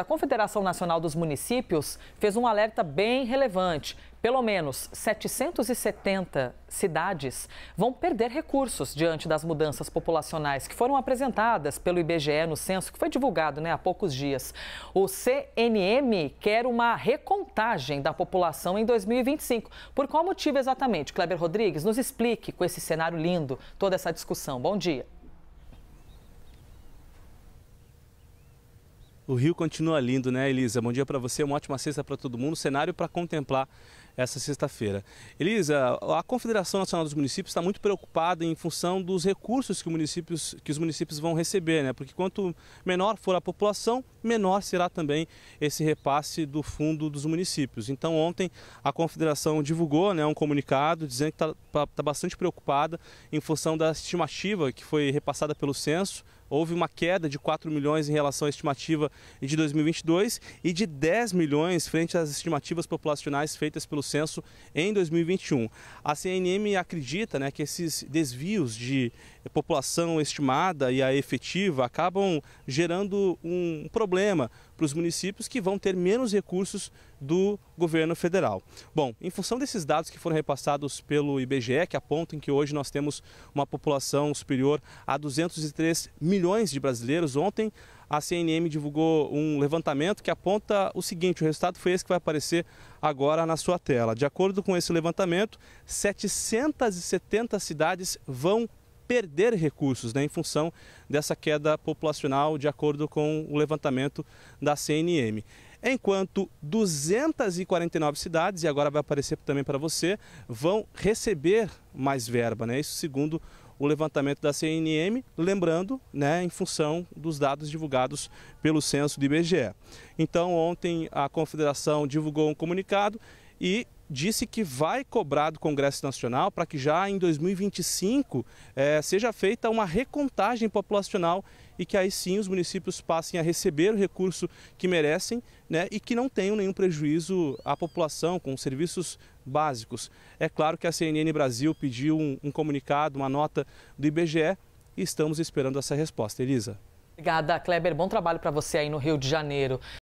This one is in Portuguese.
a Confederação Nacional dos Municípios fez um alerta bem relevante. Pelo menos 770 cidades vão perder recursos diante das mudanças populacionais que foram apresentadas pelo IBGE no censo que foi divulgado né, há poucos dias. O CNM quer uma recontagem da população em 2025. Por qual motivo exatamente? Kleber Rodrigues, nos explique com esse cenário lindo toda essa discussão. Bom dia. O rio continua lindo, né, Elisa? Bom dia para você, uma ótima sexta para todo mundo. Cenário para contemplar essa sexta-feira. Elisa, a Confederação Nacional dos Municípios está muito preocupada em função dos recursos que, municípios, que os municípios vão receber, né? Porque quanto menor for a população, menor será também esse repasse do fundo dos municípios. Então, ontem a Confederação divulgou né, um comunicado dizendo que está tá, tá bastante preocupada em função da estimativa que foi repassada pelo censo houve uma queda de 4 milhões em relação à estimativa de 2022 e de 10 milhões frente às estimativas populacionais feitas pelo censo em 2021. A CNM acredita né, que esses desvios de população estimada e a efetiva acabam gerando um problema para os municípios que vão ter menos recursos do governo federal. Bom, em função desses dados que foram repassados pelo IBGE, que apontam que hoje nós temos uma população superior a 203 milhões de brasileiros, ontem a CNM divulgou um levantamento que aponta o seguinte: o resultado foi esse que vai aparecer agora na sua tela. De acordo com esse levantamento, 770 cidades vão perder recursos né, em função dessa queda populacional, de acordo com o levantamento da CNM enquanto 249 cidades, e agora vai aparecer também para você, vão receber mais verba, né? Isso segundo o levantamento da CNM, lembrando, né, em função dos dados divulgados pelo censo do IBGE. Então, ontem a Confederação divulgou um comunicado e disse que vai cobrar do Congresso Nacional para que já em 2025 eh, seja feita uma recontagem populacional e que aí sim os municípios passem a receber o recurso que merecem né, e que não tenham nenhum prejuízo à população com serviços básicos. É claro que a CNN Brasil pediu um, um comunicado, uma nota do IBGE e estamos esperando essa resposta. Elisa. Obrigada, Kleber. Bom trabalho para você aí no Rio de Janeiro.